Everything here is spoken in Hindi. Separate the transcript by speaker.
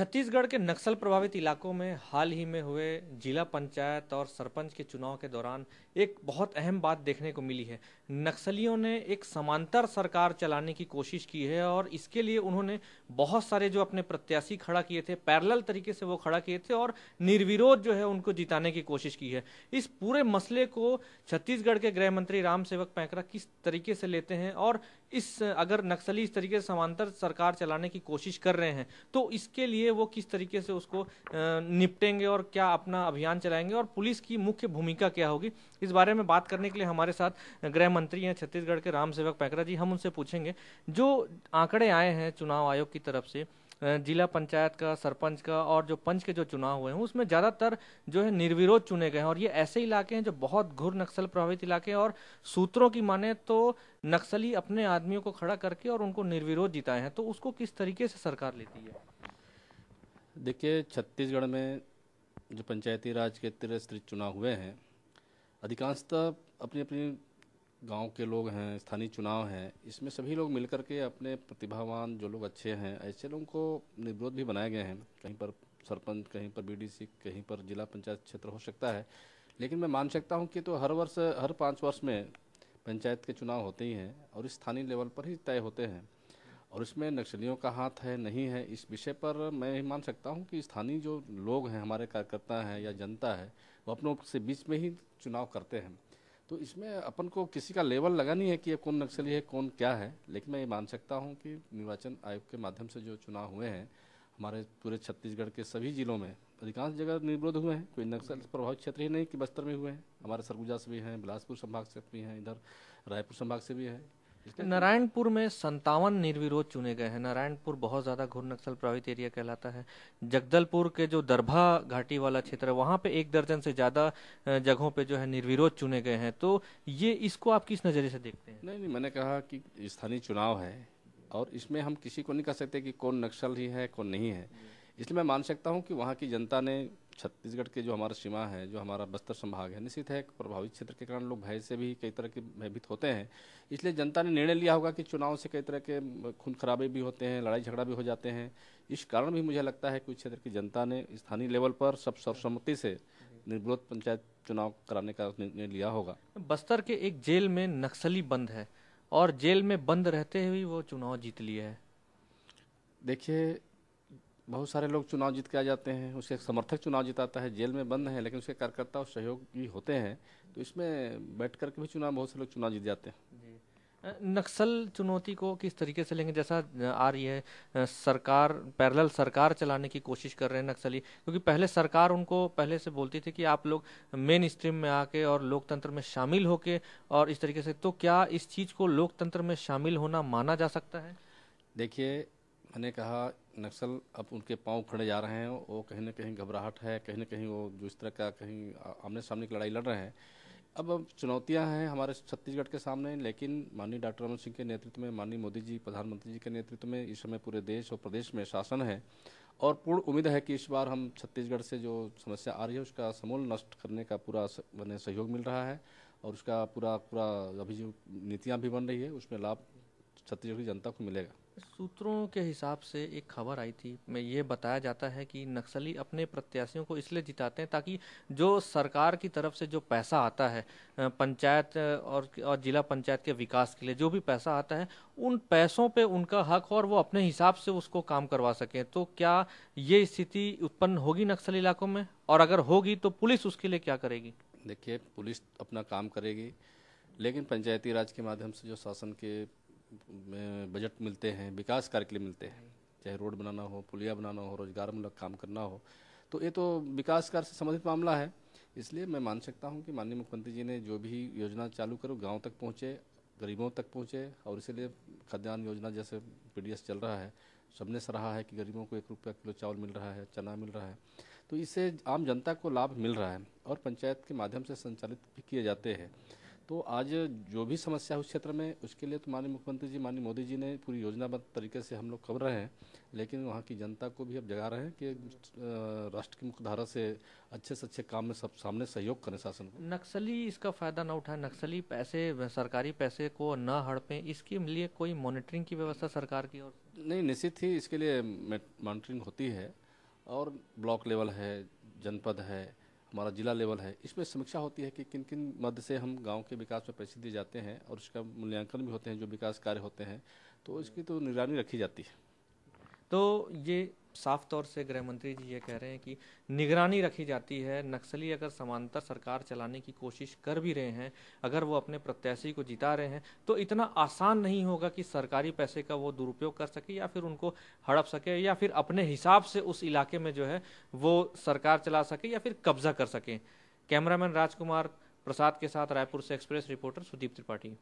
Speaker 1: छत्तीसगढ़ के नक्सल प्रभावित इलाकों में हाल ही में हुए जिला पंचायत और सरपंच के चुनाव के दौरान एक बहुत अहम बात देखने को मिली है नक्सलियों ने एक समांतर सरकार चलाने की कोशिश की है और इसके लिए उन्होंने बहुत सारे जो अपने प्रत्याशी खड़ा किए थे पैरेलल तरीके से वो खड़ा किए थे और निर्विरोध जो है उनको जिताने की कोशिश की है इस पूरे मसले को छत्तीसगढ़ के गृह मंत्री राम सेवक पैंकरा किस तरीके से लेते हैं और इस अगर नक्सली इस तरीके से समांतर सरकार चलाने की कोशिश कर रहे हैं तो इसके लिए वो किस तरीके से उसको निपटेंगे और क्या अपना अभियान चलाएंगे और पुलिस की मुख्य भूमिका क्या होगी इस बारे में बात करने के लिए हमारे साथ गृह मंत्री हैं छत्तीसगढ़ के राम सेवक पैकरा जी हम उनसे पूछेंगे जो आंकड़े आए हैं चुनाव आयोग की तरफ से जिला पंचायत का सरपंच का और जो पंच के जो चुनाव हुए हैं उसमें ज़्यादातर जो है निर्विरोध चुने गए हैं और ये ऐसे इलाके हैं जो बहुत घुर नक्सल प्रभावित इलाके हैं और सूत्रों की माने तो नक्सली अपने आदमियों को खड़ा करके
Speaker 2: और उनको निर्विरोध जिताए हैं तो उसको किस तरीके से सरकार लेती है देखिए छत्तीसगढ़ में जो पंचायती राज के त्रिस्तरीय चुनाव हुए हैं अधिकांशतः अपने अपने गांव के लोग हैं स्थानीय चुनाव हैं इसमें सभी लोग मिलकर के अपने प्रतिभावान जो लोग अच्छे हैं ऐसे लोगों को निर्विरोध भी बनाए गए हैं कहीं पर सरपंच कहीं पर बीडीसी कहीं पर जिला पंचायत क्षेत्र हो सकता है लेकिन मैं मान सकता हूँ कि तो हर वर्ष हर पाँच वर्ष में पंचायत के चुनाव होते ही हैं और स्थानीय लेवल पर ही तय होते हैं और इसमें नक्सलियों का हाथ है नहीं है इस विषय पर मैं मान सकता हूं कि स्थानीय जो लोग हैं हमारे कार्यकर्ता हैं या जनता है वो अपनों से बीच में ही चुनाव करते हैं तो इसमें अपन को किसी का लेवल लगा नहीं है कि ये कौन नक्सली है कौन क्या है लेकिन मैं ये मान सकता हूँ कि निर्वाचन आयोग के माध्यम से जो चुनाव हुए हैं हमारे पूरे छत्तीसगढ़ के सभी जिलों में अधिकांश जगह निर्विरोध हुए हैं कोई नक्सल प्रभावित क्षेत्र ही नहीं कि बस्तर में हुए हैं हमारे सरगुजा से भी हैं बिलासपुर संभाग से भी हैं इधर रायपुर संभाग से भी हैं
Speaker 1: नारायणपुर में संतावन निर्विरोध चुने गए हैं नारायणपुर बहुत ज़्यादा घुर नक्सल प्रभावित एरिया कहलाता है जगदलपुर के जो दरभा घाटी वाला क्षेत्र है वहाँ पे एक दर्जन से ज़्यादा जगहों पे जो है निर्विरोध
Speaker 2: चुने गए हैं तो ये इसको आप किस नज़रिए से देखते हैं नहीं नहीं मैंने कहा कि स्थानीय चुनाव है और इसमें हम किसी को नहीं कह सकते कि कौन नक्सल ही है कौन नहीं है इसलिए मैं मान सकता हूँ कि वहाँ की जनता ने छत्तीसगढ़ के जो हमारा सीमा है जो हमारा बस्तर संभाग है निश्चित है प्रभावित क्षेत्र के कारण लोग भय से भी कई तरह के भयभीत होते हैं इसलिए जनता ने निर्णय लिया होगा कि चुनाव से कई तरह के खून खराबे भी होते हैं लड़ाई झगड़ा भी हो जाते हैं इस कारण भी मुझे लगता है कि क्षेत्र की जनता ने स्थानीय लेवल पर सब सर्वसम्मति से निर्विरोध पंचायत चुनाव कराने का निर्णय लिया होगा बस्तर
Speaker 1: के एक जेल में नक्सली बंद है और जेल में बंद रहते हुए वो
Speaker 2: चुनाव जीत लिए है देखिए बहुत सारे लोग चुनाव जीत के आ जाते हैं उसके समर्थक चुनाव जिताता है जेल में बंद है लेकिन उसके कार्यकर्ता और सहयोगी होते हैं तो इसमें बैठ करके भी चुनाव बहुत से लोग चुनाव जीत जाते हैं
Speaker 1: नक्सल चुनौती को किस तरीके से लेंगे जैसा आ रही है सरकार पैरेलल सरकार चलाने की कोशिश कर रहे हैं नक्सली क्योंकि पहले सरकार उनको पहले से बोलती थी कि आप लोग मेन स्ट्रीम में आके और लोकतंत्र में शामिल होके और इस तरीके से तो क्या इस चीज़ को लोकतंत्र में शामिल होना माना जा
Speaker 2: सकता है देखिए मैंने कहा नक्सल अब उनके पांव खड़े जा रहे हैं वो कहीं ना कहीं घबराहट है कहीं ना कहीं वो जो इस तरह का कहीं आमने सामने की लड़ाई लड़ रहे हैं अब अब चुनौतियां हैं हमारे छत्तीसगढ़ के सामने लेकिन माननीय डॉक्टर रमन सिंह के नेतृत्व में माननीय मोदी जी प्रधानमंत्री जी के नेतृत्व में इस समय पूरे देश और प्रदेश में शासन है और पूर्ण उम्मीद है कि इस बार हम छत्तीसगढ़ से जो समस्या आ रही है उसका समूल नष्ट करने का पूरा मैंने सहयोग मिल रहा है और उसका पूरा पूरा अभी जो नीतियाँ भी बन रही है उसमें लाभ छत्तीसगढ़ की जनता को मिलेगा
Speaker 1: सूत्रों के हिसाब से एक खबर आई थी मैं ये बताया जाता है कि नक्सली अपने प्रत्याशियों को इसलिए जिताते हैं ताकि जो सरकार की तरफ से जो पैसा आता है पंचायत और और जिला पंचायत के विकास के लिए जो भी पैसा आता है उन पैसों पे उनका हक और वो अपने हिसाब से उसको काम करवा सकें तो क्या ये स्थिति उत्पन्न
Speaker 2: होगी नक्सली इलाकों में और अगर होगी तो पुलिस उसके लिए क्या करेगी देखिए पुलिस अपना काम करेगी लेकिन पंचायती राज के माध्यम से जो शासन के बजट मिलते हैं विकास कार्य के लिए मिलते हैं चाहे रोड बनाना हो पुलिया बनाना हो रोजगार मूलक काम करना हो तो ये तो विकास कार्य से संबंधित मामला है इसलिए मैं मान सकता हूँ कि माननीय मुख्यमंत्री जी ने जो भी योजना चालू करो गाँव तक पहुँचे गरीबों तक पहुँचे और इसीलिए खाद्यान्न योजना जैसे पी चल रहा है सबने सराहा है कि गरीबों को एक रुपया किलो चावल मिल रहा है चना मिल रहा है तो इससे आम जनता को लाभ मिल रहा है और पंचायत के माध्यम से संचालित भी किए जाते हैं तो आज जो भी समस्या है उस क्षेत्र में उसके लिए तो माननीय मुख्यमंत्री जी माननीय मोदी जी ने पूरी योजनाबद्ध तरीके से हम लोग कवर रहे हैं लेकिन वहाँ की जनता को भी अब जगा रहे हैं कि राष्ट्र की मुख्यधारा से अच्छे से अच्छे काम में सब सामने सहयोग करें शासन
Speaker 1: को नक्सली इसका फ़ायदा ना उठाए नक्सली पैसे सरकारी पैसे को न हड़पें इसके लिए कोई मॉनिटरिंग की व्यवस्था सरकार की और
Speaker 2: नहीं निश्चित ही इसके लिए मॉनिटरिंग होती है और ब्लॉक लेवल है जनपद है हमारा जिला लेवल है इसमें समीक्षा होती है कि किन किन मद से हम गांव के विकास में पैसे दिए जाते हैं और उसका मूल्यांकन भी होते हैं जो विकास कार्य होते हैं तो इसकी तो निगरानी रखी जाती है तो ये साफ तौर से गृह मंत्री जी ये कह
Speaker 1: रहे हैं कि निगरानी रखी जाती है नक्सली अगर समांतर सरकार चलाने की कोशिश कर भी रहे हैं अगर वो अपने प्रत्याशी को जिता रहे हैं तो इतना आसान नहीं होगा कि सरकारी पैसे का वो दुरुपयोग कर सके या फिर उनको हड़प सके या फिर अपने हिसाब से उस इलाके में जो है वो सरकार चला सके या फिर कब्जा कर सकें कैमरामैन राजकुमार प्रसाद के साथ रायपुर से एक्सप्रेस रिपोर्टर सुदीप त्रिपाठी